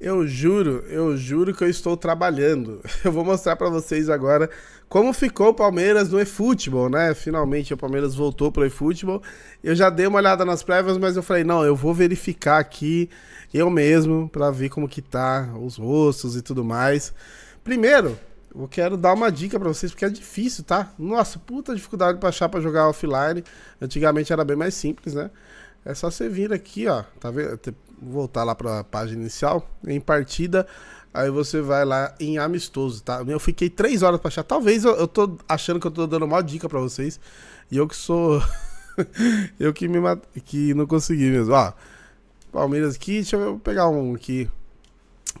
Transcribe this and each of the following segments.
Eu juro, eu juro que eu estou trabalhando. Eu vou mostrar para vocês agora como ficou o Palmeiras no eFootball, né? Finalmente o Palmeiras voltou pro eFootball. Eu já dei uma olhada nas prévias, mas eu falei, não, eu vou verificar aqui eu mesmo para ver como que tá os rostos e tudo mais. Primeiro, eu quero dar uma dica para vocês porque é difícil, tá? Nossa, puta dificuldade para achar para jogar offline. Antigamente era bem mais simples, né? É só você vir aqui, ó, tá vendo? Voltar lá para a página inicial, em partida, aí você vai lá em amistoso, tá? Eu fiquei três horas pra achar. Talvez eu, eu tô achando que eu tô dando mal dica para vocês, e eu que sou eu que me mat... que não consegui mesmo, ó. Palmeiras aqui, deixa eu pegar um aqui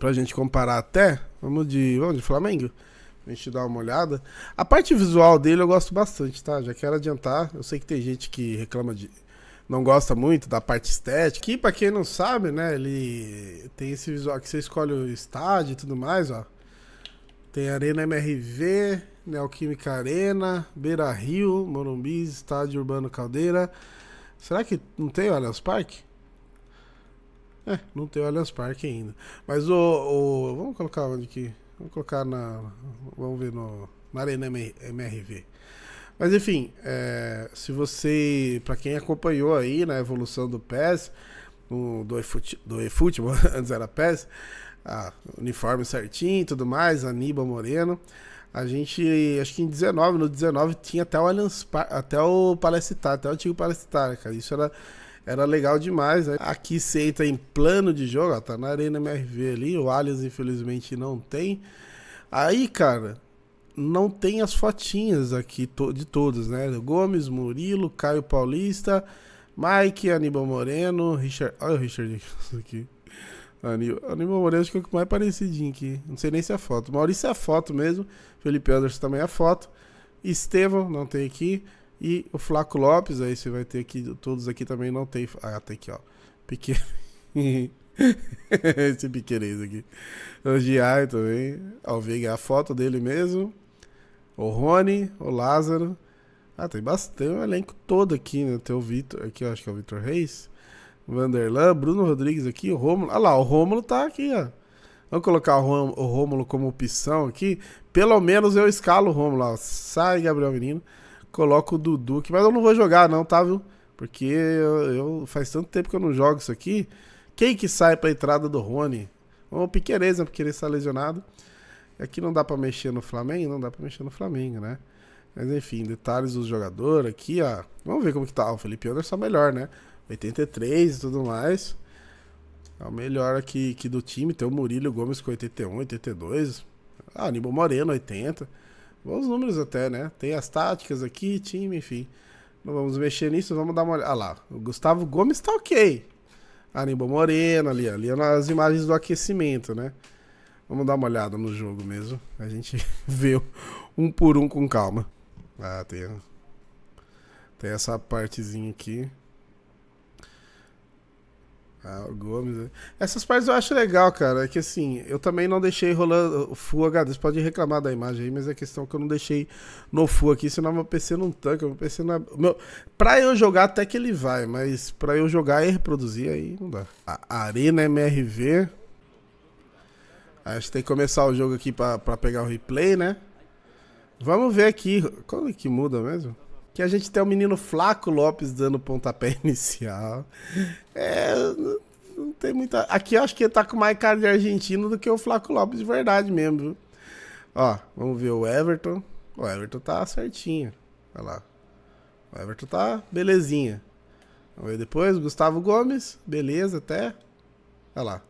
pra gente comparar até. Vamos de, vamos de Flamengo. A gente dá uma olhada. A parte visual dele eu gosto bastante, tá? Já quero adiantar. Eu sei que tem gente que reclama de não gosta muito da parte estética. Aqui, para quem não sabe, né, ele tem esse visual que você escolhe o estádio e tudo mais, ó. Tem Arena MRV, Neoquímica Arena, Beira Rio, Morumbi, Estádio Urbano Caldeira. Será que não tem o Allianz Parque? É, não tem o Allianz Parque ainda. Mas o, o, Vamos colocar onde aqui? Vamos colocar na. Vamos ver no, na Arena MRV. Mas enfim, é, se você, para quem acompanhou aí na né, evolução do PES, do do eFootball, antes era PES, uniforme certinho e tudo mais, Aníbal Moreno. A gente, acho que em 19, no 19 tinha até o Allianz, até o Palestitar, até o antigo Palestitar, cara. Isso era, era legal demais. Né? Aqui você entra em plano de jogo, ó, tá na Arena MRV ali, o Allianz infelizmente não tem. Aí, cara, não tem as fotinhas aqui de todos, né? Gomes, Murilo, Caio Paulista, Mike, Aníbal Moreno, Richard. Olha o Richard aqui. Aníbal, Moreno acho que é o mais parecidinho aqui. Não sei nem se é foto. Maurício é foto mesmo. Felipe Anderson também é foto. Estevão, não tem aqui. E o Flaco Lopes, aí você vai ter aqui. Todos aqui também não tem. Ah, tem aqui, ó. Pequeno. Esse pequenez aqui. O GI também. Ó, o Veiga, a foto dele mesmo o Rony, o Lázaro. Ah, tem bastante, um elenco todo aqui, né? Tem o Vitor, aqui eu acho que é o Vitor Reis, Vanderlan, Bruno Rodrigues aqui, o Rômulo. Ah lá, o Rômulo tá aqui, ó. Vamos colocar o Rômulo como opção aqui. Pelo menos eu escalo o Rômulo, ó. Sai, Gabriel Menino. Coloco o Dudu aqui, mas eu não vou jogar não, tá, viu? Porque eu, eu faz tanto tempo que eu não jogo isso aqui. Quem que sai pra entrada do Rony? O Piqueires, né? ele tá lesionado. Aqui é não dá para mexer no Flamengo? Não dá para mexer no Flamengo, né? Mas enfim, detalhes do jogador aqui, ó. Vamos ver como que tá. O Felipe Anderson é melhor, né? 83 e tudo mais. É o melhor aqui, aqui do time. Tem o Murilo Gomes com 81, 82. Ah, Aníbal Moreno, 80. Bons números até, né? Tem as táticas aqui, time, enfim. Não vamos mexer nisso, vamos dar uma olhada. Ah lá, o Gustavo Gomes tá ok. Aníbal Moreno ali, ali nas imagens do aquecimento, né? Vamos dar uma olhada no jogo mesmo. A gente vê um por um com calma. Ah, tem, tem essa partezinha aqui. Ah, o Gomes. Né? Essas partes eu acho legal, cara. É que assim, eu também não deixei rolando Full HD. Você pode reclamar da imagem aí, mas é questão que eu não deixei no Full aqui, senão meu PC não tanca. Meu PC não. É meu... Pra eu jogar até que ele vai, mas pra eu jogar e reproduzir aí não dá. A Arena MRV. A gente tem que começar o jogo aqui pra, pegar o replay, né? Vamos ver aqui. Como é que muda mesmo? Que a gente tem o menino Flaco Lopes dando pontapé inicial. É. Não tem muita. Aqui eu acho que ele tá com mais cara de argentino do que o Flaco Lopes de verdade mesmo, viu? Ó, vamos ver o Everton. O Everton tá certinho. Olha lá. O Everton tá belezinha. Vamos ver depois. Gustavo Gomes. Beleza até. Olha lá.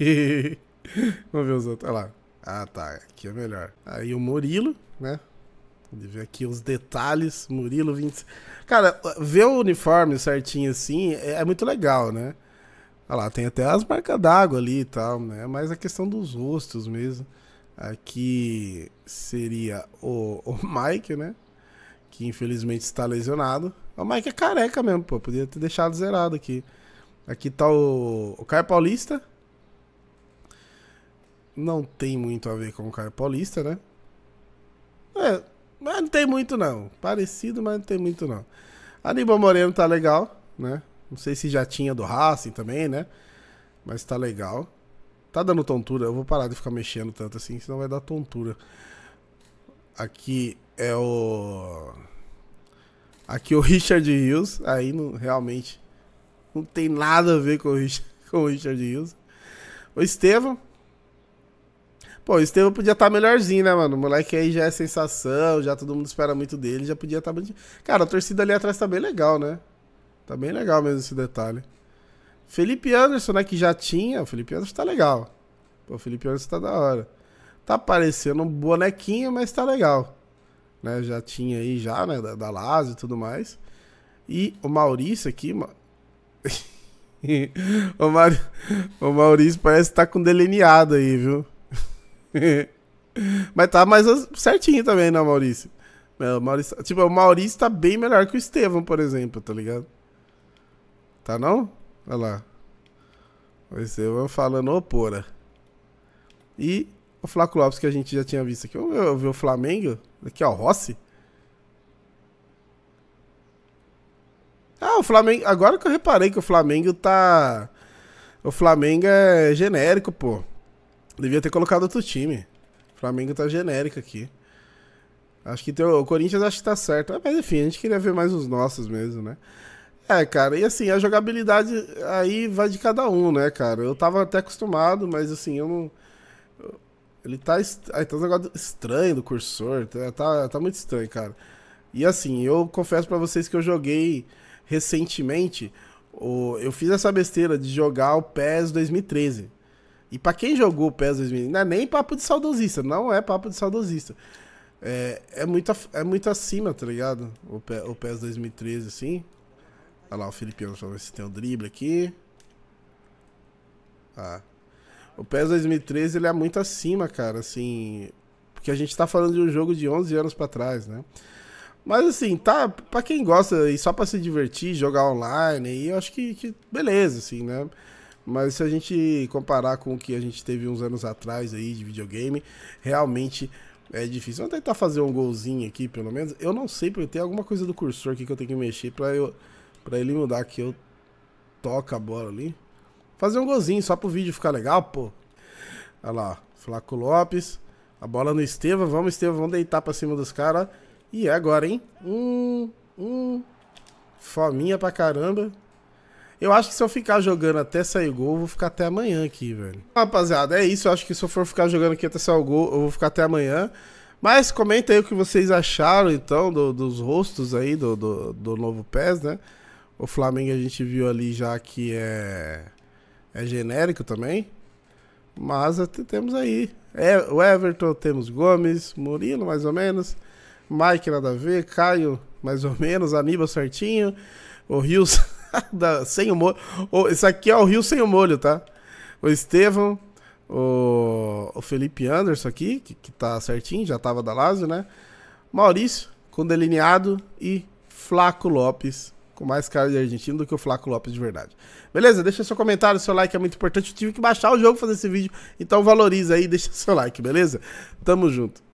Vamos ver os outros. Olha lá. Ah, tá. Aqui é melhor. Aí o Murilo, né? Ele ver aqui os detalhes. Murilo 20. Cara, ver o uniforme certinho assim é, é, muito legal, né? Olha lá, tem até as marcas d'água ali e tal, né? Mas a questão dos rostos mesmo. Aqui seria o, o Mike, né? Que infelizmente está lesionado. O Mike é careca mesmo, pô. Podia ter deixado zerado aqui. Aqui tá o, o Caio Paulista, não tem muito a ver com o cara paulista, né? É, mas não tem muito não. Parecido, mas não tem muito não. Aníbal Moreno tá legal, né? Não sei se já tinha do Racing também, né? Mas tá legal. Tá dando tontura. Eu vou parar de ficar mexendo tanto assim, senão vai dar tontura. Aqui é o... Aqui é o Richard Hughes. Aí não, realmente não tem nada a ver com o Richard, com o Richard Hughes. O Estevam, Pô, o Estevam podia estar tá melhorzinho, né, mano? O moleque aí já é sensação, já todo mundo espera muito dele, já podia estar tá... Cara, a torcida ali atrás tá bem legal, né? Tá bem legal mesmo esse detalhe. Felipe Anderson, né, que já tinha. O Felipe Anderson tá legal. Pô, o Felipe Anderson tá da hora. Tá parecendo um bonequinho, mas tá legal. Né, já tinha aí, já, né, da, da Lazio e tudo mais. E o Maurício aqui, mano... o, Mar... o Maurício parece que tá com delineado aí, viu? Mas tá mais certinho também, né, Maurício? É, Maurício tipo, o Maurício tá bem melhor que o Estevam, por exemplo, tá ligado? Tá não? Olha lá. O Estevam falando opora. E o Flaco Lopes, que a gente já tinha visto aqui. Eu, eu, eu vi o Flamengo. Aqui, ó, Rossi. Ah, o Flamengo. Agora que eu reparei que o Flamengo tá. O Flamengo é genérico, pô. Devia ter colocado outro time. O Flamengo tá genérico aqui. Acho que o Corinthians acho que tá certo. Mas enfim, a gente queria ver mais os nossos mesmo, né? É, cara, e assim, a jogabilidade aí vai de cada um, né, cara? Eu tava até acostumado, mas assim, eu não. Ele tá. Est... Aí tá um negócio estranho do cursor, tá, tá, tá muito estranho, cara. E assim, eu confesso para vocês que eu joguei recentemente. O... Eu fiz essa besteira de jogar o PES 2013. E para quem jogou o PES 2000, não é nem papo de saudosista, não é papo de saudosista. É, é, muito, é muito acima, tá ligado? O, P, o PES 2013, assim. Olha lá, o Felipeão, deixa ver se tem o um drible aqui. Ah. O PES 2013, ele é muito acima, cara, assim... Porque a gente tá falando de um jogo de 11 anos para trás, né? Mas assim, tá, pra quem gosta e só pra se divertir, jogar online, aí eu acho que, que beleza, assim, né? Mas se a gente comparar com o que a gente teve uns anos atrás aí de videogame, realmente é difícil. Vamos tentar fazer um golzinho aqui, pelo menos. Eu não sei, porque tem alguma coisa do cursor aqui que eu tenho que mexer pra, eu, pra ele mudar que eu toca a bola ali. Fazer um golzinho só pro vídeo ficar legal, pô. Olha lá, Flaco Lopes. A bola no Estevam. Vamos, Estevam, vamos deitar pra cima dos caras. E é agora, hein? Hum, hum. Fominha pra caramba. Eu acho que se eu ficar jogando até sair gol, eu vou ficar até amanhã aqui, velho. Rapaziada, é isso. Eu acho que se eu for ficar jogando aqui até sair gol, eu vou ficar até amanhã. Mas comenta aí o que vocês acharam, então, do, dos rostos aí do, do, do novo PES, né? O Flamengo a gente viu ali já que é, é genérico também. Mas é, temos aí. É, o Everton, temos Gomes, Murilo, mais ou menos. Mike, nada a ver. Caio, mais ou menos. Aníbal, certinho. O Rios. da, sem humor. Oh, isso aqui é o Rio Sem o Molho, tá? O Estevão, o, o Felipe Anderson aqui, que, que tá certinho, já tava da Lazio, né? Maurício, com delineado, e Flaco Lopes, com mais cara de argentino do que o Flaco Lopes de verdade. Beleza? Deixa seu comentário, seu like é muito importante. Eu tive que baixar o jogo pra fazer esse vídeo, então valoriza aí, deixa seu like, beleza? Tamo junto.